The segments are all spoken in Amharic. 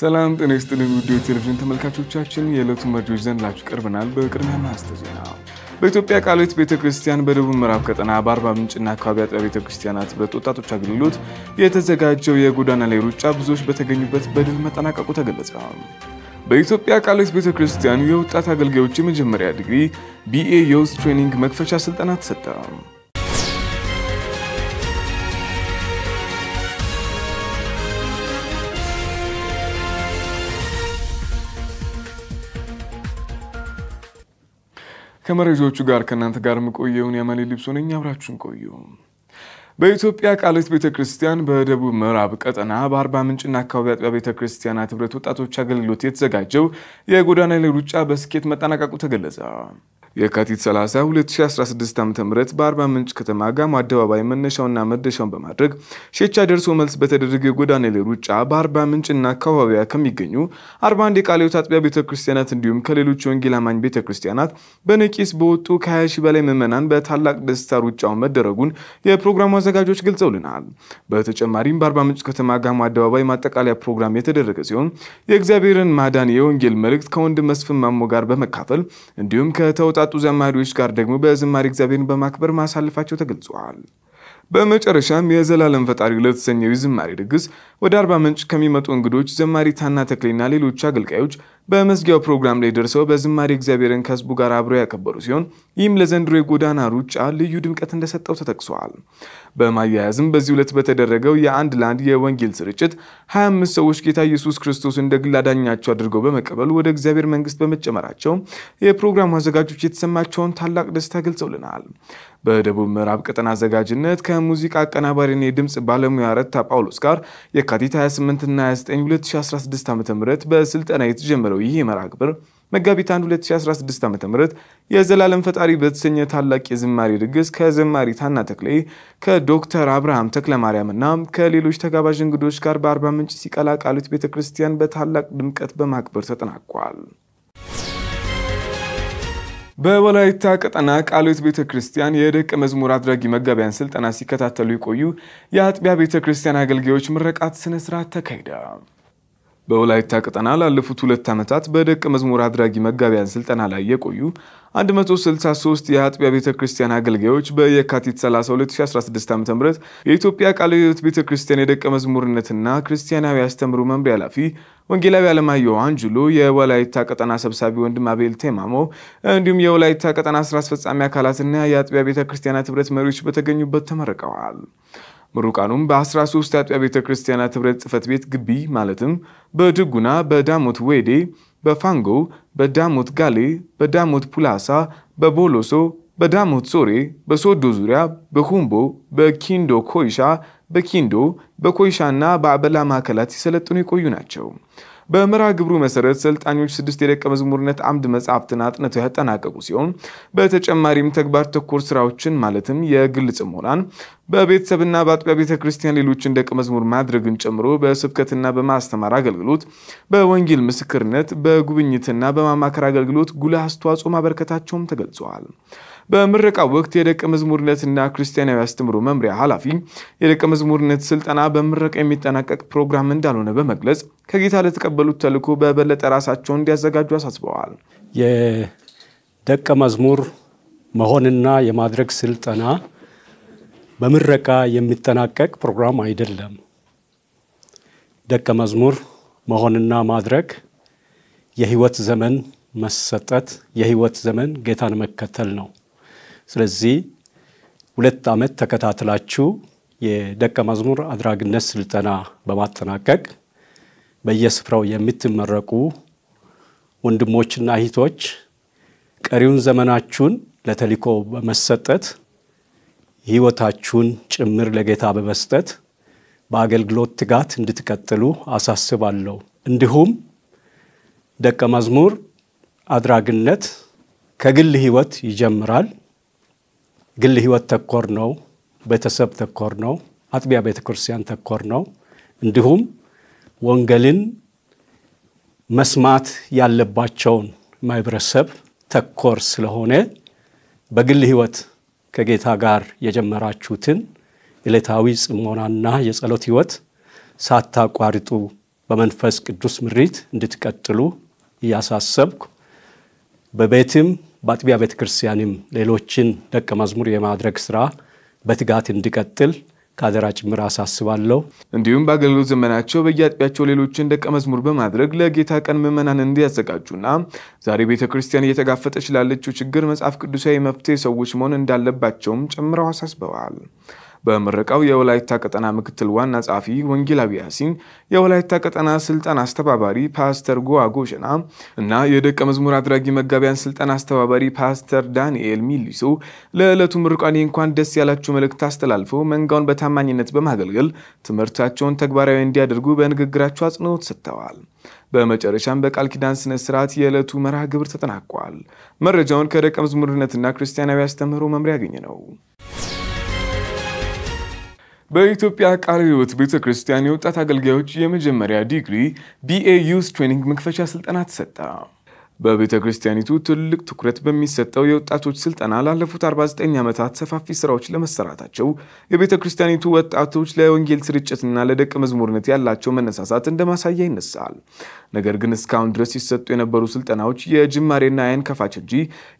ሰላም ጤና ይስጥልን ውድ ቴሌቪዥን ተመልካቾቻችን የዕለቱ መረጃዎች ይዘንላችሁ ቀርበናል። በቅድሚያ ማስተ ዜና በኢትዮጵያ ቃልዮት ቤተ ክርስቲያን በደቡብ ምዕራብ ቀጠና በአርባ ምንጭና አካባቢ አጥቢያ ቤተ ክርስቲያናት ወጣቶች አገልግሎት የተዘጋጀው የጎዳና ላይ ሩጫ ብዙዎች በተገኙበት በድል መጠናቀቁ ተገለጸ። በኢትዮጵያ ቃልዮት ቤተ ክርስቲያን የወጣት አገልጋዮች የመጀመሪያ ዲግሪ ቢኤ የውስጥ ትሬኒንግ መክፈቻ ስልጠና ተሰጠ። ከመረጃዎቹ ጋር ከእናንተ ጋር የምቆየውን የመሌ ልብሶ ነኝ። አብራችሁን ቆዩ። በኢትዮጵያ ቃልዮት ቤተ ክርስቲያን በደቡብ ምዕራብ ቀጠና በአርባ ምንጭና አካባቢ አጥቢያ ቤተ ክርስቲያናት ህብረት ወጣቶች አገልግሎት የተዘጋጀው የጎዳና ላይ ሩጫ በስኬት መጠናቀቁ ተገለጸ። የካቲት 30 2016 ዓ ም በአርባ ምንጭ ከተማ ጋሞ አደባባይ መነሻውና መደሻውን በማድረግ ሼቻ ደርሶ መልስ በተደረገ የጎዳና ላይ ሩጫ በአርባ ምንጭና አካባቢያ ከሚገኙ 41 የቃለ አጥቢያ ቤተ ክርስቲያናት እንዲሁም ከሌሎች የወንጌል አማኝ ቤተ ክርስቲያናት በነቂስ በወጡ ከ20 ሺህ በላይ ምዕመናን በታላቅ ደስታ ሩጫው መደረጉን የፕሮግራሙ አዘጋጆች ገልጸውልናል። በተጨማሪም በአርባ ምንጭ ከተማ ጋሞ አደባባይ ማጠቃለያ ፕሮግራም የተደረገ ሲሆን የእግዚአብሔርን ማዳን የወንጌል መልእክት ከወንድም መስፍን ማሞ ጋር በመካፈል እንዲሁም ከተውጣ ከተውጣጡ ዘማሪዎች ጋር ደግሞ በዝማሬ እግዚአብሔርን በማክበር ማሳለፋቸው ተገልጿል። በመጨረሻም የዘላለም ፈጣሪ ለተሰኘው የዝማሬ ድግስ ወደ አርባ ምንጭ ከሚመጡ እንግዶች ዘማሪ ታና ተክሌና ሌሎች አገልጋዮች በመዝጊያው ፕሮግራም ላይ ደርሰው በዝማሬ እግዚአብሔርን ከህዝቡ ጋር አብረው ያከበሩ ሲሆን ይህም ለዘንድሮ የጎዳና ሩጫ ልዩ ድምቀት እንደሰጠው ተጠቅሷል። በማያያዝም በዚህ ዕለት በተደረገው የአንድ ለአንድ የወንጌል ስርጭት 25 ሰዎች ጌታ ኢየሱስ ክርስቶስ እንደ ግል አዳኛቸው አድርገው በመቀበል ወደ እግዚአብሔር መንግስት በመጨመራቸው የፕሮግራሙ አዘጋጆች የተሰማቸውን ታላቅ ደስታ ገልጸውልናል። በደቡብ ምዕራብ ቀጠና አዘጋጅነት ከሙዚቃ አቀናባሪን የድምፅ ባለሙያ ረታ ጳውሎስ ጋር የካቲት 28ና 29 2016 ዓ ም በስልጠና የተጀመረው ይህ የመርሃ ግብር መጋቢት 1 2016 ዓ ም የዘላለም ፈጣሪ በተሰኘ ታላቅ የዝማሬ ድግስ ከዘማሪ ታና ተክሌ ከዶክተር አብርሃም ተክለ እና ከሌሎች ተጋባዥ እንግዶች ጋር በአርባ ምንጭ ሲቀላ ቃሊቲ ቤተ ክርስቲያን በታላቅ ድምቀት በማክበር ተጠናቋል። በወላይታ ቀጠና ቃሊቲ ቤተ ክርስቲያን የደቀ መዝሙር አድራጊ መጋቢያን ስልጠና ሲከታተሉ የቆዩ የአጥቢያ ቤተ ክርስቲያን አገልጋዮች ምረቃት ስነስርዓት ተካሂደ። በወላይታ ቀጠና ላለፉት ሁለት ዓመታት በደቀ መዝሙር አድራጊ መጋቢያን ስልጠና ላይ የቆዩ 163 የአጥቢያ ቤተ ክርስቲያን አገልጋዮች በየካቲት 30 2016 ዓ ም የኢትዮጵያ ቃለ ሕይወት ቤተ ክርስቲያን የደቀ መዝሙርነትና ክርስቲያናዊ አስተምሮ መምሪያ ኃላፊ ወንጌላዊ አለማየሁ አንጅሎ፣ የወላይታ ቀጠና ሰብሳቢ ወንድም አቤል ቴማሞ እንዲሁም የወላይታ ቀጠና ስራ አስፈጻሚ አካላትና የአጥቢያ ቤተ ክርስቲያናት ህብረት መሪዎች በተገኙበት ተመርቀዋል። ምሩቃኑም በ13 አጥቢያ ቤተ ክርስቲያናት ህብረት ጽሕፈት ቤት ግቢ ማለትም በድጉና፣ በዳሞት ዌዴ፣ በፋንጎ፣ በዳሞት ጋሌ፣ በዳሞት ፑላሳ፣ በቦሎሶ፣ በዳሞት ሶሬ፣ በሶዶ ዙሪያ፣ በሁምቦ፣ በኪንዶ ኮይሻ፣ በኪንዶ፣ በኮይሻና በአበላ ማዕከላት ሲሰለጥኑ የቆዩ ናቸው። በመርሃ ግብሩ መሰረት ሰልጣኞች ስድስት የደቀ መዝሙርነት አምድ መጽሐፍትን አጥንተው ያጠናቀቁ ሲሆን በተጨማሪም ተግባር ተኮር ስራዎችን ማለትም የግል ጽሞናን በቤተሰብና በአጥቢያ ቤተ ክርስቲያን ሌሎችን ደቀ መዝሙር ማድረግን ጨምሮ በስብከትና በማስተማር አገልግሎት፣ በወንጌል ምስክርነት፣ በጉብኝትና በማማከር አገልግሎት ጉልህ አስተዋጽኦ ማበረከታቸውም ተገልጸዋል። በምረቃ ወቅት የደቀ መዝሙርነትና ክርስቲያናዊ አስተምሮ መምሪያ ኃላፊ የደቀ መዝሙርነት ስልጠና በምረቃ የሚጠናቀቅ ፕሮግራም እንዳልሆነ በመግለጽ ከጌታ ለተቀበሉት ተልዕኮ በበለጠ ራሳቸውን እንዲያዘጋጁ አሳስበዋል። የደቀ መዝሙር መሆንና የማድረግ ስልጠና በምረቃ የሚጠናቀቅ ፕሮግራም አይደለም። ደቀ መዝሙር መሆንና ማድረግ የህይወት ዘመን መሰጠት፣ የህይወት ዘመን ጌታን መከተል ነው። ስለዚህ ሁለት ዓመት ተከታትላችሁ የደቀ መዝሙር አድራጊነት ስልጠና በማጠናቀቅ በየስፍራው የምትመረቁ ወንድሞችና እህቶች ቀሪውን ዘመናችሁን ለተልእኮ በመሰጠት ሕይወታችሁን ጭምር ለጌታ በመስጠት በአገልግሎት ትጋት እንድትቀጥሉ አሳስባለሁ። እንዲሁም ደቀ መዝሙር አድራጊነት ከግል ሕይወት ይጀምራል። ግል ህይወት ተኮር ነው፣ ቤተሰብ ተኮር ነው፣ አጥቢያ ቤተ ክርስቲያን ተኮር ነው። እንዲሁም ወንጌልን መስማት ያለባቸውን ማህበረሰብ ተኮር ስለሆነ በግል ህይወት ከጌታ ጋር የጀመራችሁትን ዕለታዊ ጽሞናና የጸሎት ህይወት ሳታቋርጡ በመንፈስ ቅዱስ ምሪት እንድትቀጥሉ እያሳሰብኩ በቤትም በአጥቢያ ቤተ ክርስቲያንም ሌሎችን ደቀ መዝሙር የማድረግ ስራ በትጋት እንዲቀጥል ከአደራ ጭምር አሳስባለሁ። እንዲሁም በአገልግሎት ዘመናቸው በየአጥቢያቸው ሌሎችን ደቀ መዝሙር በማድረግ ለጌታ ቀን ምዕመናን እንዲያዘጋጁና ዛሬ ቤተ ክርስቲያን እየተጋፈጠች ላለችው ችግር መጽሐፍ ቅዱሳዊ መፍትሄ ሰዎች መሆን እንዳለባቸውም ጨምረው አሳስበዋል። በምረቃው የወላይታ ቀጠና ምክትል ዋና ጸሐፊ ወንጌላዊ ያሲን፣ የወላይታ ቀጠና ስልጠና አስተባባሪ ፓስተር ጎዋ ጎሸና እና የደቀ መዝሙር አድራጊ መጋቢያን ስልጠና አስተባባሪ ፓስተር ዳንኤል ሚሊሶ ለዕለቱ ምርቃን እንኳን ደስ ያላችሁ መልእክት አስተላልፈው መንጋውን በታማኝነት በማገልገል ትምህርታቸውን ተግባራዊ እንዲያደርጉ በንግግራቸው አጽንኦት ሰጥተዋል። በመጨረሻም በቃል ኪዳን ስነ ስርዓት የዕለቱ መርሃ ግብር ተጠናቋል። መረጃውን ከደቀ መዝሙርነትና ክርስቲያናዊ አስተምህሮ መምሪያ ያገኘ ነው። በኢትዮጵያ ቃለ ሕይወት ቤተ ክርስቲያን የወጣት አገልጋዮች የመጀመሪያ ዲግሪ ቢኤ ዩዝ ትሬኒንግ መክፈቻ ስልጠና ተሰጠ። በቤተ ክርስቲያኒቱ ትልቅ ትኩረት በሚሰጠው የወጣቶች ስልጠና ላለፉት 49 ዓመታት ሰፋፊ ስራዎች ለመሰራታቸው የቤተ ክርስቲያኒቱ ወጣቶች ለወንጌል ስርጭትና ለደቀ መዝሙርነት ያላቸው መነሳሳት እንደማሳያ ይነሳል። ነገር ግን እስካሁን ድረስ ሲሰጡ የነበሩ ስልጠናዎች የጅማሬና አይን ከፋች እንጂ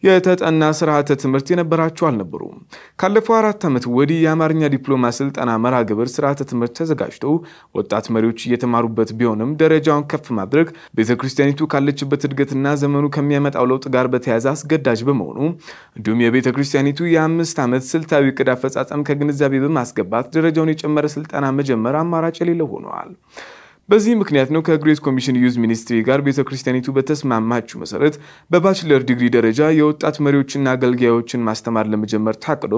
የተጠና ስርዓተ ትምህርት የነበራቸው አልነበሩም። ካለፈው አራት ዓመት ወዲህ የአማርኛ ዲፕሎማ ስልጠና መርሃ ግብር ስርዓተ ትምህርት ተዘጋጅቶ ወጣት መሪዎች እየተማሩበት ቢሆንም ደረጃውን ከፍ ማድረግ ቤተ ክርስቲያኒቱ ካለችበት እድገትና ዘመኑ ከሚያመጣው ለውጥ ጋር በተያያዘ አስገዳጅ በመሆኑ እንዲሁም የቤተ ክርስቲያኒቱ የአምስት ዓመት ስልታዊ እቅድ አፈጻጸም ከግንዛቤ በማስገባት ደረጃውን የጨመረ ስልጠና መጀመር አማራጭ የሌለው ሆኗል። በዚህ ምክንያት ነው ከግሬት ኮሚሽን ዩዝ ሚኒስትሪ ጋር ቤተ ክርስቲያኒቱ በተስማማችው መሰረት በባችለር ዲግሪ ደረጃ የወጣት መሪዎችና አገልጋዮችን ማስተማር ለመጀመር ታቅዶ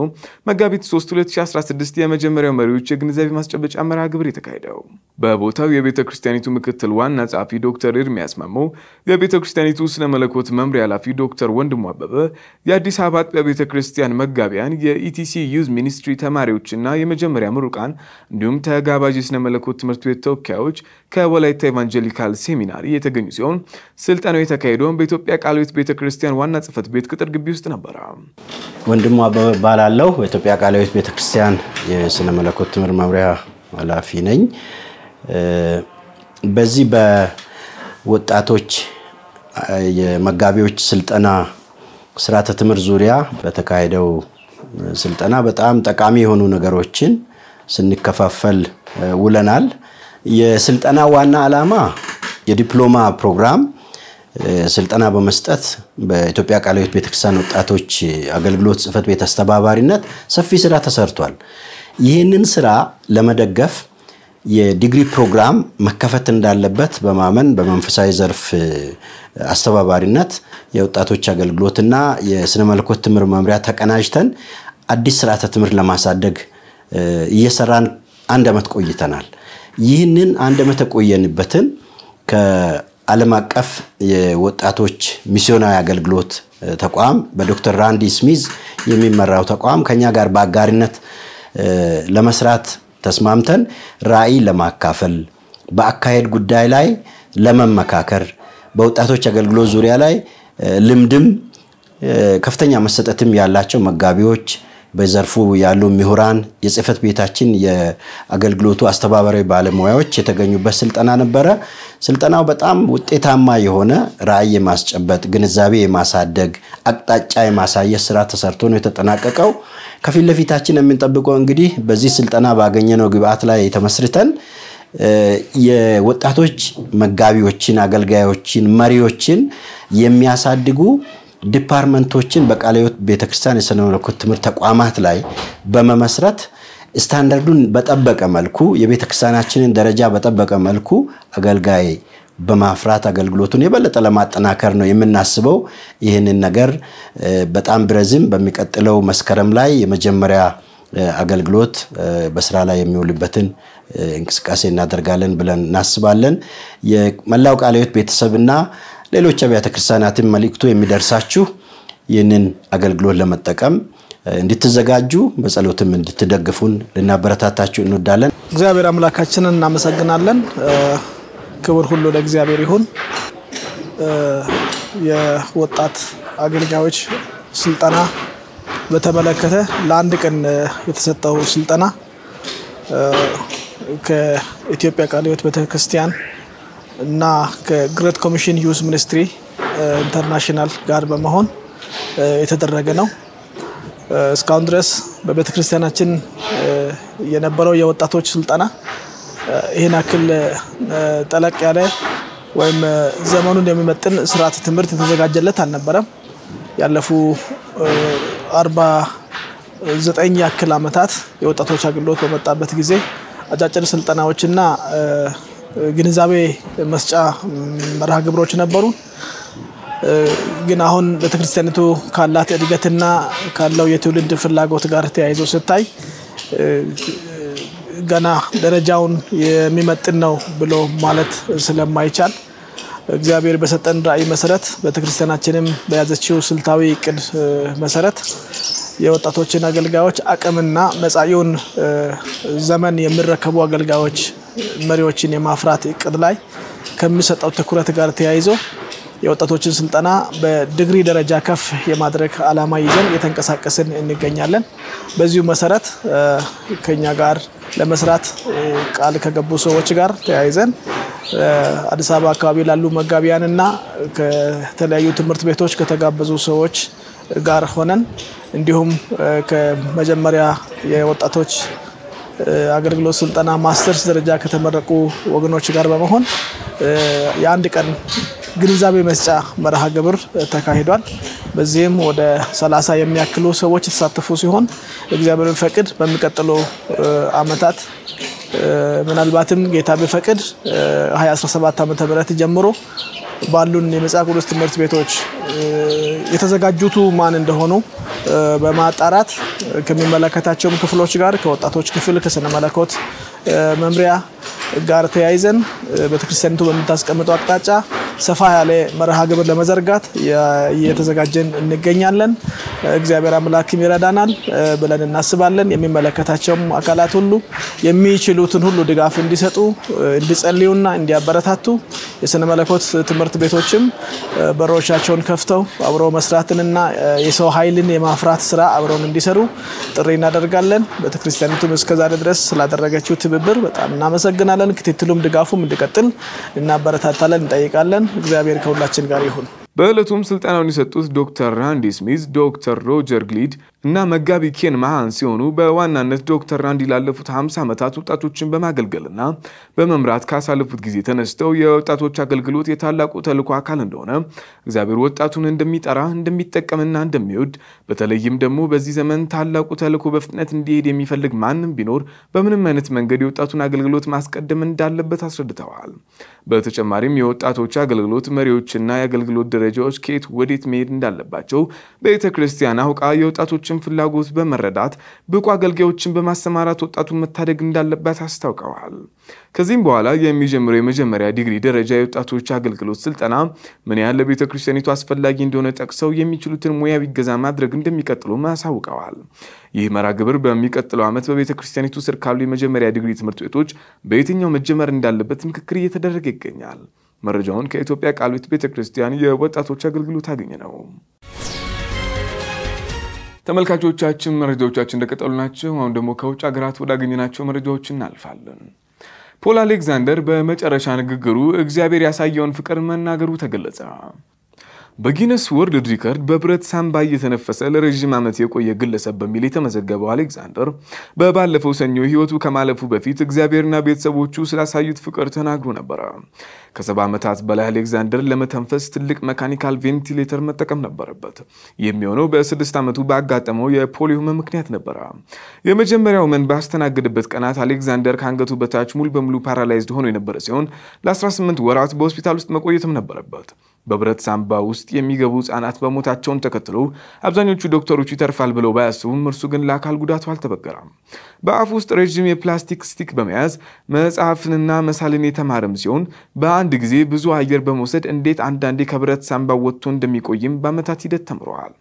መጋቢት 3 2016 የመጀመሪያው መሪዎች የግንዛቤ ማስጨበጫ መርሃ ግብር የተካሄደው። በቦታው የቤተ ክርስቲያኒቱ ምክትል ዋና ጸሐፊ ዶክተር ኤርሚያስ ማሞ፣ የቤተ ክርስቲያኒቱ ስነ መለኮት መምሪያ ኃላፊ ዶክተር ወንድሙ አበበ፣ የአዲስ አበባ አጥቢያ ቤተ ክርስቲያን መጋቢያን፣ የኢቲሲ ዩዝ ሚኒስትሪ ተማሪዎችና የመጀመሪያ ምሩቃን እንዲሁም ተጋባዥ የስነ መለኮት ትምህርት ቤት ተወካዮች ከወላይታ ኢቫንጀሊካል ሴሚናሪ የተገኙ ሲሆን ስልጠናው የተካሄደውን በኢትዮጵያ ቃለ ሕይወት ቤተ ክርስቲያን ዋና ጽሕፈት ቤት ቅጥር ግቢ ውስጥ ነበረ። ወንድሙ አበበ እባላለሁ። በኢትዮጵያ ቃለ ሕይወት ቤተ ክርስቲያን የሥነ መለኮት ትምህርት መምሪያ ኃላፊ ነኝ። በዚህ በወጣቶች የመጋቢዎች ስልጠና ስርዓተ ትምህርት ዙሪያ በተካሄደው ስልጠና በጣም ጠቃሚ የሆኑ ነገሮችን ስንከፋፈል ውለናል። የስልጠና ዋና ዓላማ የዲፕሎማ ፕሮግራም ስልጠና በመስጠት በኢትዮጵያ ቃለ ሕይወት ቤተክርስቲያን ወጣቶች አገልግሎት ጽህፈት ቤት አስተባባሪነት ሰፊ ስራ ተሰርቷል። ይህንን ስራ ለመደገፍ የዲግሪ ፕሮግራም መከፈት እንዳለበት በማመን በመንፈሳዊ ዘርፍ አስተባባሪነት የወጣቶች አገልግሎትና የስነ መለኮት ትምህርት መምሪያ ተቀናጅተን አዲስ ስርዓተ ትምህርት ለማሳደግ እየሰራን አንድ ዓመት ቆይተናል። ይህንን አንድ ዓመት የቆየንበትን ከዓለም አቀፍ የወጣቶች ሚስዮናዊ አገልግሎት ተቋም በዶክተር ራንዲ ስሚዝ የሚመራው ተቋም ከኛ ጋር በአጋሪነት ለመስራት ተስማምተን ራዕይ ለማካፈል በአካሄድ ጉዳይ ላይ ለመመካከር በወጣቶች አገልግሎት ዙሪያ ላይ ልምድም ከፍተኛ መሰጠትም ያላቸው መጋቢዎች በዘርፉ ያሉ ምሁራን፣ የጽህፈት ቤታችን የአገልግሎቱ አስተባባሪ ባለሙያዎች የተገኙበት ስልጠና ነበረ። ስልጠናው በጣም ውጤታማ የሆነ ራዕይ የማስጨበጥ ግንዛቤ የማሳደግ አቅጣጫ የማሳየት ስራ ተሰርቶ ነው የተጠናቀቀው። ከፊት ለፊታችን የምንጠብቀው እንግዲህ በዚህ ስልጠና ባገኘነው ግብአት ላይ ተመስርተን የወጣቶች መጋቢዎችን፣ አገልጋዮችን፣ መሪዎችን የሚያሳድጉ ዲፓርትመንቶችን በቃለ ሕይወት ቤተክርስቲያን የሥነ መለኮት ትምህርት ተቋማት ላይ በመመስረት ስታንዳርዱን በጠበቀ መልኩ የቤተክርስቲያናችንን ደረጃ በጠበቀ መልኩ አገልጋይ በማፍራት አገልግሎቱን የበለጠ ለማጠናከር ነው የምናስበው። ይህንን ነገር በጣም ብረዝም በሚቀጥለው መስከረም ላይ የመጀመሪያ አገልግሎት በስራ ላይ የሚውልበትን እንቅስቃሴ እናደርጋለን ብለን እናስባለን። የመላው ቃለ ቤተሰብና ሌሎች አብያተ ክርስቲያናትን መልእክቱ የሚደርሳችሁ ይህንን አገልግሎት ለመጠቀም እንድትዘጋጁ በጸሎትም እንድትደግፉን ልናበረታታችሁ እንወዳለን። እግዚአብሔር አምላካችንን እናመሰግናለን። ክብር ሁሉ ለእግዚአብሔር ይሁን። የወጣት አገልጋዮች ስልጠና በተመለከተ ለአንድ ቀን የተሰጠው ስልጠና ከኢትዮጵያ ቃለ ሕይወት ቤተክርስቲያን እና ከግረት ኮሚሽን ዩዝ ሚኒስትሪ uh, ኢንተርናሽናል ጋር በመሆን uh, የተደረገ ነው። uh, እስካሁን ድረስ በቤተ ክርስቲያናችን የነበረው የወጣቶች ስልጠና ይህን ያክል ጠለቅ ያለ ወይም ዘመኑን የሚመጥን ስርዓተ ትምህርት የተዘጋጀለት አልነበረም። ያለፉ አርባ ዘጠኝ ያክል ዓመታት የወጣቶች አገልግሎት በመጣበት ጊዜ አጫጭር ስልጠናዎችና ግንዛቤ መስጫ መርሃ ግብሮች ነበሩ። ግን አሁን ቤተክርስቲያኒቱ ካላት እድገትና ካለው የትውልድ ፍላጎት ጋር ተያይዞ ስታይ ገና ደረጃውን የሚመጥን ነው ብሎ ማለት ስለማይቻል እግዚአብሔር በሰጠን ራዕይ መሰረት ቤተክርስቲያናችንም በያዘችው ስልታዊ እቅድ መሰረት የወጣቶችን አገልጋዮች አቅምና መጻኢውን ዘመን የሚረከቡ አገልጋዮች መሪዎችን የማፍራት እቅድ ላይ ከሚሰጠው ትኩረት ጋር ተያይዞ የወጣቶችን ስልጠና በዲግሪ ደረጃ ከፍ የማድረግ ዓላማ ይዘን የተንቀሳቀስን እንገኛለን። በዚሁ መሰረት ከኛ ጋር ለመስራት ቃል ከገቡ ሰዎች ጋር ተያይዘን አዲስ አበባ አካባቢ ላሉ መጋቢያንና ከተለያዩ ትምህርት ቤቶች ከተጋበዙ ሰዎች ጋር ሆነን እንዲሁም ከመጀመሪያ የወጣቶች አገልግሎት ስልጠና ማስተርስ ደረጃ ከተመረቁ ወገኖች ጋር በመሆን የአንድ ቀን ግንዛቤ መስጫ መርሃ ግብር ተካሂዷል። በዚህም ወደ 30 የሚያክሉ ሰዎች የተሳተፉ ሲሆን እግዚአብሔር ፈቅድ በሚቀጥሉ ዓመታት ምናልባትም ጌታ ቢፈቅድ 2017 ዓ.ም ጀምሮ ባሉን የመጽሐፍ ቅዱስ ትምህርት ቤቶች የተዘጋጁቱ ማን እንደሆኑ በማጣራት ከሚመለከታቸውም ክፍሎች ጋር ከወጣቶች ክፍል ከስነ መለኮት መምሪያ ጋር ተያይዘን ቤተክርስቲያኒቱ በምታስቀምጠው አቅጣጫ ሰፋ ያለ መርሃ ግብር ለመዘርጋት እየተዘጋጀን እንገኛለን። እግዚአብሔር አምላክም ይረዳናል ብለን እናስባለን። የሚመለከታቸውም አካላት ሁሉ የሚችሉትን ሁሉ ድጋፍ እንዲሰጡ፣ እንዲጸልዩና እንዲያበረታቱ የስነ መለኮት ትምህርት ቤቶችም በሮቻቸውን ከፍተው አብሮ መስራትንና የሰው ኃይልን የማፍራት ስራ አብረውን እንዲሰሩ ጥሪ እናደርጋለን። ቤተክርስቲያኒቱም እስከዛሬ ድረስ ስላደረገችው ትብብር በጣም እናመሰግናለን። ክትትሉም ድጋፉም እንዲቀጥል እናበረታታለን፣ እንጠይቃለን። ይስጠን። እግዚአብሔር ከሁላችን ጋር ይሁን። በዕለቱም ስልጠናውን የሰጡት ዶክተር ራንዲ ስሚዝ፣ ዶክተር ሮጀር ግሊድ እና መጋቢ ኬን መሃን ሲሆኑ በዋናነት ዶክተር ራንዲ ላለፉት 50 ዓመታት ወጣቶችን በማገልገልና በመምራት ካሳለፉት ጊዜ ተነስተው የወጣቶች አገልግሎት የታላቁ ተልኮ አካል እንደሆነ እግዚአብሔር ወጣቱን እንደሚጠራ እንደሚጠቀምና እንደሚወድ በተለይም ደግሞ በዚህ ዘመን ታላቁ ተልኮ በፍጥነት እንዲሄድ የሚፈልግ ማንም ቢኖር በምንም አይነት መንገድ የወጣቱን አገልግሎት ማስቀደም እንዳለበት አስረድተዋል። በተጨማሪም የወጣቶች አገልግሎት መሪዎችና የአገልግሎት ደረጃዎች ከየት ወዴት መሄድ እንዳለባቸው ቤተ ክርስቲያን አውቃ የወጣቶችን ፍላጎት በመረዳት ብቁ አገልጋዮችን በማሰማራት ወጣቱን መታደግ እንዳለባት አስታውቀዋል። ከዚህም በኋላ የሚጀምረው የመጀመሪያ ዲግሪ ደረጃ የወጣቶች አገልግሎት ስልጠና ምን ያህል ለቤተ ክርስቲያኒቱ አስፈላጊ እንደሆነ ጠቅሰው የሚችሉትን ሙያዊ ቢገዛ ማድረግ እንደሚቀጥሉ አሳውቀዋል። ይህ መራ ግብር በሚቀጥለው ዓመት በቤተ ክርስቲያኒቱ ስር ካሉ የመጀመሪያ ዲግሪ ትምህርት ቤቶች በየትኛው መጀመር እንዳለበት ምክክር እየተደረገ ይገኛል። መረጃውን ከኢትዮጵያ ቃልቤት ቤተ ክርስቲያን የወጣቶች አገልግሎት አገኘ ነው። ተመልካቾቻችን መረጃዎቻችን እንደቀጠሉ ናቸው። አሁን ደግሞ ከውጭ ሀገራት ወዳገኘናቸው መረጃዎች እናልፋለን። ፖል አሌክዛንደር በመጨረሻ ንግግሩ እግዚአብሔር ያሳየውን ፍቅር መናገሩ ተገለጸ። በጊነስ ወርልድ ሪከርድ በብረት ሳምባ እየተነፈሰ ለረዥም ዓመት የቆየ ግለሰብ በሚል የተመዘገበው አሌክዛንደር በባለፈው ሰኞ ሕይወቱ ከማለፉ በፊት እግዚአብሔርና ቤተሰቦቹ ስላሳዩት ፍቅር ተናግሮ ነበረ። ከሰባ ዓመታት በላይ አሌክዛንደር ለመተንፈስ ትልቅ መካኒካል ቬንቲሌተር መጠቀም ነበረበት። የሚሆነው በስድስት ዓመቱ ባጋጠመው የፖሊዮ ምክንያት ነበረ። የመጀመሪያው መን ባስተናገደበት ቀናት አሌክዛንደር ከአንገቱ በታች ሙሉ በሙሉ ፓራላይዝድ ሆኖ የነበረ ሲሆን ለ18 ወራት በሆስፒታል ውስጥ መቆየትም ነበረበት። በብረት ሳምባ ውስጥ የሚገቡ ህጻናት በሞታቸውን ተከትሎ አብዛኞቹ ዶክተሮቹ ይተርፋል ብለው ባያስቡም እርሱ ግን ለአካል ጉዳቱ አልተበገራም። በአፍ ውስጥ ረዥም የፕላስቲክ ስቲክ በመያዝ መጽሐፍንና መሳልን የተማረም ሲሆን በአንድ ጊዜ ብዙ አየር በመውሰድ እንዴት አንዳንዴ ከብረት ሳንባ ወጥቶ እንደሚቆይም በዓመታት ሂደት ተምረዋል።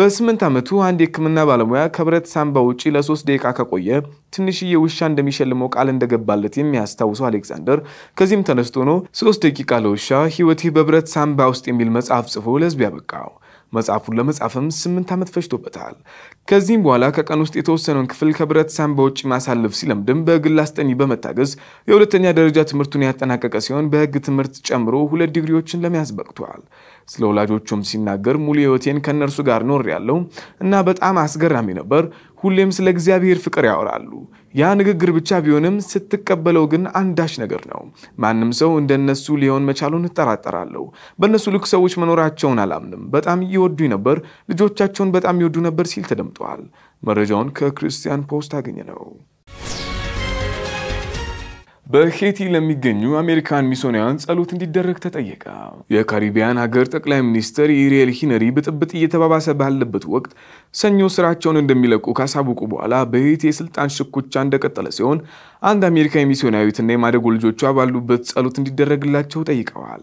በስምንት ዓመቱ አንድ የህክምና ባለሙያ ከብረት ሳንባ ውጪ ለሶስት ደቂቃ ከቆየ ትንሽዬ ውሻ እንደሚሸልመው ቃል እንደገባለት የሚያስታውሰው አሌክሳንደር ከዚህም ተነስቶ ነው ሶስት ደቂቃ ለውሻ ህይወትህ በብረት ሳንባ ውስጥ የሚል መጽሐፍ ጽፎ ለህዝብ ያበቃው። መጽሐፉን ለመጻፍም ስምንት ዓመት ፈጅቶበታል። ከዚህም በኋላ ከቀን ውስጥ የተወሰነውን ክፍል ከብረት ሳም በውጭ ማሳለፍ ሲለምድም በግል አስጠኒ በመታገዝ የሁለተኛ ደረጃ ትምህርቱን ያጠናቀቀ ሲሆን በህግ ትምህርት ጨምሮ ሁለት ዲግሪዎችን ለመያዝ በቅቷል። ስለ ወላጆቹም ሲናገር ሙሉ ህይወቴን ከእነርሱ ጋር ኖር ያለው እና በጣም አስገራሚ ነበር። ሁሌም ስለ እግዚአብሔር ፍቅር ያወራሉ። ያ ንግግር ብቻ ቢሆንም ስትቀበለው ግን አንዳች ነገር ነው። ማንም ሰው እንደነሱ ሊሆን መቻሉን እጠራጠራለሁ። በእነሱ ልክ ሰዎች መኖራቸውን አላምንም። በጣም ይወዱኝ ነበር፣ ልጆቻቸውን በጣም ይወዱ ነበር ሲል ተደምጠዋል። መረጃውን ከክርስቲያን ፖስት አገኘ ነው። በሄቲ ለሚገኙ አሜሪካን ሚስዮናውያን ጸሎት እንዲደረግ ተጠየቀ። የካሪቢያን ሀገር ጠቅላይ ሚኒስትር ኢሪኤል ሂነሪ ብጥብጥ እየተባባሰ ባለበት ወቅት ሰኞ ስራቸውን እንደሚለቁ ካሳወቁ በኋላ በሄቲ የስልጣን ሽኩቻ እንደቀጠለ ሲሆን አንድ አሜሪካዊ ሚስዮናዊትና የማደጎ ልጆቿ ባሉበት ጸሎት እንዲደረግላቸው ጠይቀዋል።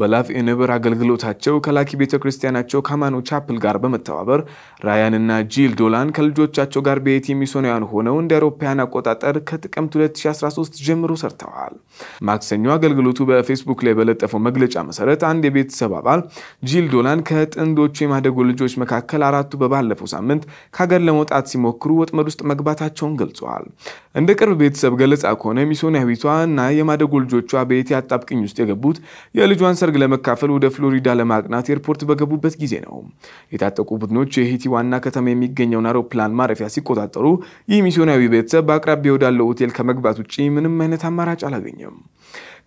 በላቭ ኤንብር አገልግሎታቸው ከላኪ ቤተ ክርስቲያናቸው ካማኖ ቻፕል ጋር በመተባበር ራያንና ጂል ዶላን ከልጆቻቸው ጋር በሄቲ ሚስዮናውያን ሆነው እንደ አውሮፓውያን አቆጣጠር ከጥቅምት 2013 ጀምሮ ሰርተዋል። ማክሰኞ አገልግሎቱ በፌስቡክ ላይ በለጠፈው መግለጫ መሰረት አንድ የቤተሰብ አባል ጂል ዶላን ከጥንዶቹ የማደጎ ልጆች መካከል አራቱ በባለፈው ሳምንት ከሀገር ለመውጣት ሲሞክሩ ወጥመድ ውስጥ መግባታቸውን ገልጸዋል። እንደ ቅርብ ቤተሰብ ቤተሰብ ገለጻ ከሆነ ሚስዮናዊቷ እና የማደጎ ልጆቿ በየት አጣብቅኝ ውስጥ የገቡት የልጇን ሰርግ ለመካፈል ወደ ፍሎሪዳ ለማቅናት ኤርፖርት በገቡበት ጊዜ ነው። የታጠቁ ቡድኖች የሄቲ ዋና ከተማ የሚገኘውን አውሮፕላን ማረፊያ ሲቆጣጠሩ፣ ይህ ሚስዮናዊ ቤተሰብ በአቅራቢያ ወዳለው ሆቴል ከመግባት ውጭ ምንም አይነት አማራጭ አላገኘም።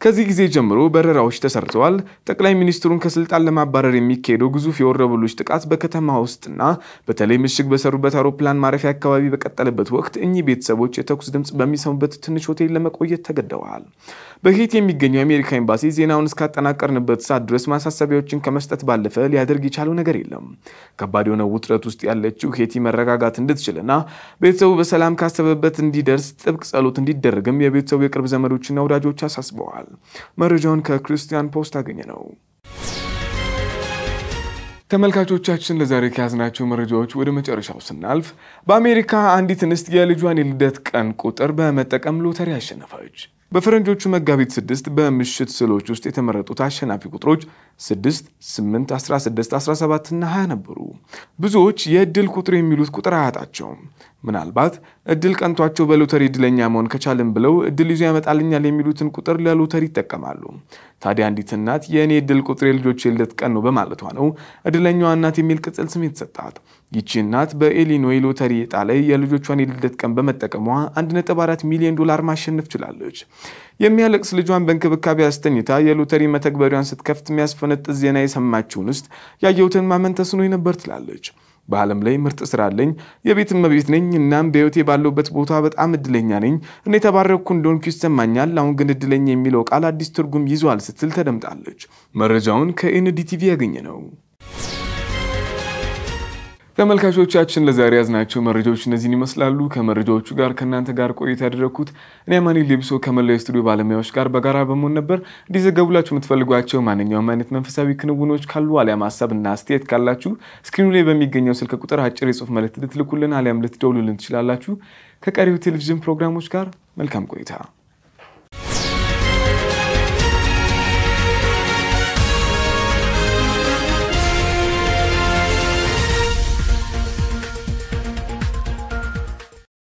ከዚህ ጊዜ ጀምሮ በረራዎች ተሰርዘዋል። ጠቅላይ ሚኒስትሩን ከስልጣን ለማባረር የሚካሄደው ግዙፍ የወረበሎች ጥቃት በከተማ ውስጥና በተለይ ምሽግ በሰሩበት አውሮፕላን ማረፊያ አካባቢ በቀጠለበት ወቅት እኚህ ቤተሰቦች የተኩስ ድምፅ በሚሰሙበት ትንሽ ሆቴል ለመቆየት ተገደዋል። በሄት የሚገኘው የአሜሪካ ኤምባሲ ዜናውን እስካጠናቀርንበት ሰዓት ድረስ ማሳሰቢያዎችን ከመስጠት ባለፈ ሊያደርግ የቻለው ነገር የለም። ከባድ የሆነ ውጥረት ውስጥ ያለችው ሄቲ መረጋጋት እንድትችልና ቤተሰቡ በሰላም ካሰበበት እንዲደርስ ጥብቅ ጸሎት እንዲደረግም የቤተሰቡ የቅርብ ዘመዶችና ወዳጆች አሳስበዋል። መረጃውን ከክርስቲያን ፖስት አገኘ ነው። ተመልካቾቻችን ለዛሬ ከያዝናቸው መረጃዎች ወደ መጨረሻው ስናልፍ በአሜሪካ አንዲት እንስት የልጇን የልደት ቀን ቁጥር በመጠቀም ሎተሪ አሸነፈች። በፈረንጆቹ መጋቢት 6 በምሽት ስዕሎች ውስጥ የተመረጡት አሸናፊ ቁጥሮች 6፣ 8፣ 16፣ 17 እና 20 ነበሩ። ብዙዎች የእድል ቁጥር የሚሉት ቁጥር አያጣቸውም። ምናልባት እድል ቀንቷቸው በሎተሪ እድለኛ መሆን ከቻልን ብለው እድል ይዞ ያመጣልኛል የሚሉትን ቁጥር ለሎተሪ ይጠቀማሉ። ታዲያ አንዲት እናት የእኔ እድል ቁጥር የልጆች የልደት ቀን ነው በማለቷ ነው እድለኛዋ እናት የሚል ቅጽል ስም የተሰጣት። ይቺ እናት በኢሊኖይ ሎተሪ ጣ ላይ የልጆቿን የልደት ቀን በመጠቀሟ 1.4 ሚሊዮን ዶላር ማሸነፍ ችላለች። የሚያለቅስ ልጇን በእንክብካቤ አስተኝታ የሎተሪ መተግበሪያን ስትከፍት የሚያስፈነጥ ዜና የሰማችውን ውስጥ ያየሁትን ማመን ተስኖኝ ነበር ትላለች። በዓለም ላይ ምርጥ ስራ አለኝ፣ የቤት እመቤት ነኝ። እናም በህይወቴ ባለውበት ቦታ በጣም እድለኛ ነኝ። እኔ የተባረኩ እንደሆንኩ ይሰማኛል። አሁን ግን እድለኛ የሚለው ቃል አዲስ ትርጉም ይዟል ስትል ተደምጣለች። መረጃውን ከኤንዲቲቪ ያገኘ ነው። ተመልካቾቻችን ለዛሬ ያዝናቸው መረጃዎች እነዚህን ይመስላሉ። ከመረጃዎቹ ጋር ከእናንተ ጋር ቆይታ ያደረግኩት እኔ ማኒ ሊብሶ ከመላው የስቱዲዮ ባለሙያዎች ጋር በጋራ በመሆን ነበር። እንዲዘገቡላችሁ የምትፈልጓቸው ማንኛውም አይነት መንፈሳዊ ክንውኖች ካሉ አሊያም እና አስተያየት ካላችሁ ስክሪኑ ላይ በሚገኘው ስልክ ቁጥር አጭር የጽሁፍ መልእክት ልትልኩልን አሊያም ልትደውሉልን ትችላላችሁ። ከቀሪው ቴሌቪዥን ፕሮግራሞች ጋር መልካም ቆይታ